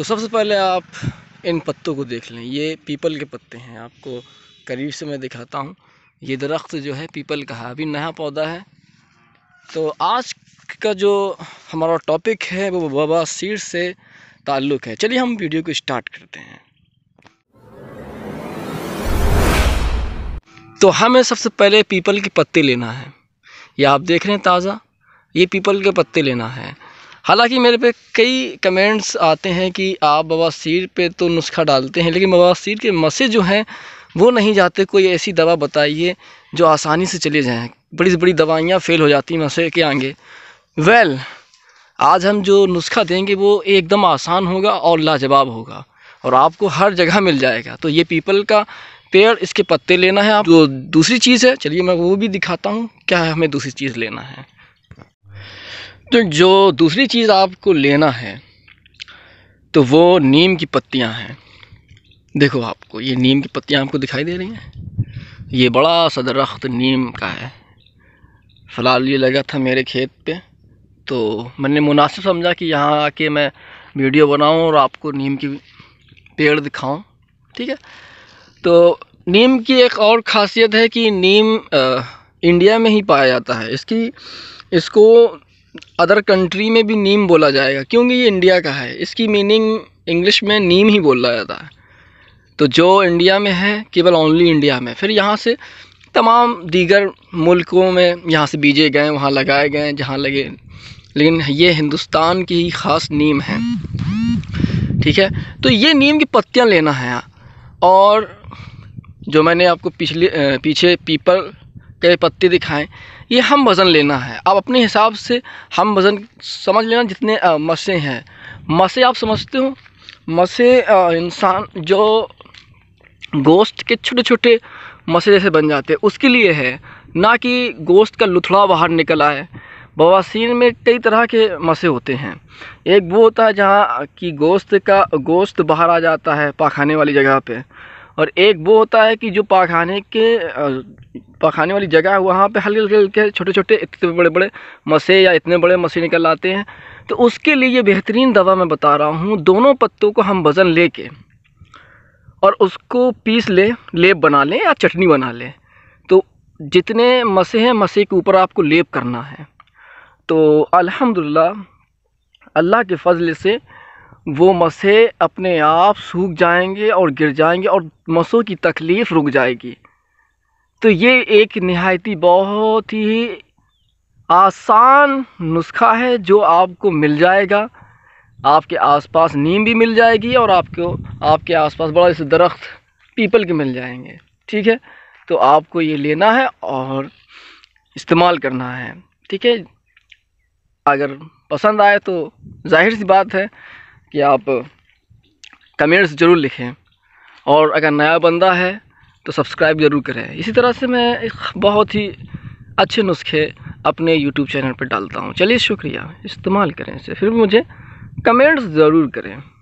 तो सबसे पहले आप इन पत्तों को देख लें ये पीपल के पत्ते हैं आपको करीब से मैं दिखाता हूँ ये दरख्त जो है पीपल का है अभी नया पौधा है तो आज का जो हमारा टॉपिक है वो बाबा सीड से ताल्लुक़ है चलिए हम वीडियो को स्टार्ट करते हैं तो हमें सबसे पहले पीपल के पत्ते लेना है ये आप देख रहे हैं ताज़ा ये पीपल के पत्ते लेना है हालांकि मेरे पे कई कमेंट्स आते हैं कि आप बवासीर पे तो नुस्खा डालते हैं लेकिन बवासीर के मसे जो हैं वो नहीं जाते कोई ऐसी दवा बताइए जो आसानी से चले जाएँ बड़ी बड़ी दवाइयाँ फ़ेल हो जाती हैं मसे के आगे वेल आज हम जो नुस्खा देंगे वो एकदम आसान होगा और लाजवाब होगा और आपको हर जगह मिल जाएगा तो ये पीपल का पेड़ इसके पत्ते लेना है आप जो दूसरी चीज़ है चलिए मैं वो भी दिखाता हूँ क्या हमें दूसरी चीज़ लेना है तो जो दूसरी चीज़ आपको लेना है तो वो नीम की पत्तियां हैं देखो आपको ये नीम की पत्तियां आपको दिखाई दे रही हैं ये बड़ा सा दरख्त नीम का है फ़िलहाल ये लगा था मेरे खेत पे तो मैंने मुनासिब समझा कि यहाँ आके मैं वीडियो बनाऊँ और आपको नीम की पेड़ दिखाऊँ ठीक है तो नीम की एक और ख़ासियत है कि नीम आ, इंडिया में ही पाया जाता है इसकी इसको अदर कंट्री में भी नीम बोला जाएगा क्योंकि ये इंडिया का है इसकी मीनिंग इंग्लिश में नीम ही बोला जाता है तो जो इंडिया में है केवल ओनली इंडिया में फिर यहाँ से तमाम दीगर मुल्कों में यहाँ से बीजे गए वहाँ लगाए गए जहाँ लगे लेकिन ये हिंदुस्तान की ही ख़ास नीम है ठीक है तो ये नीम की पत्तियाँ लेना है और जो मैंने आपको पिछले पीछे पीपल कई पत्ते दिखाएं ये हम वज़न लेना है आप अपने हिसाब से हम वज़न समझ लेना जितने मसे हैं मसे आप समझते हो मसे इंसान जो गोश्त के छोटे छोटे मसे जैसे बन जाते हैं उसके लिए है ना कि गोश्त का लुथड़ा बाहर निकल आए बवासीन में कई तरह के मसे होते हैं एक वो होता है जहाँ कि गोश्त का गोश्त बाहर आ जाता है पाखाने वाली जगह पे और एक वो होता है कि जो पाखाने के पखाने वाली जगह है वहाँ पे हल्के हल्के हल्के छोटे छोटे इतने बड़े बड़े मसे या इतने बड़े मसे निकल आते हैं तो उसके लिए ये बेहतरीन दवा मैं बता रहा हूँ दोनों पत्तों को हम वज़न ले के और उसको पीस लें लेप बना लें या चटनी बना लें तो जितने मसे हैं मसे के ऊपर आपको लेप करना है तो अलहमदिल्ला अल्लाह के फजल से वो मसे अपने आप सूख जाएंगे और गिर जाएंगे और मसों की तकलीफ़ रुक जाएगी तो ये एक नहायती बहुत ही आसान नुस्खा है जो आपको मिल जाएगा आपके आसपास नीम भी मिल जाएगी और आपको आपके आसपास बड़ा जैसे दरख्त पीपल के मिल जाएंगे ठीक है तो आपको ये लेना है और इस्तेमाल करना है ठीक है अगर पसंद आए तो जाहिर सी बात है कि आप कमेंट्स ज़रूर लिखें और अगर नया बंदा है तो सब्सक्राइब ज़रूर करें इसी तरह से मैं एक बहुत ही अच्छे नुस्खे अपने यूट्यूब चैनल पर डालता हूँ चलिए शुक्रिया इस्तेमाल करें इसे फिर मुझे कमेंट्स ज़रूर करें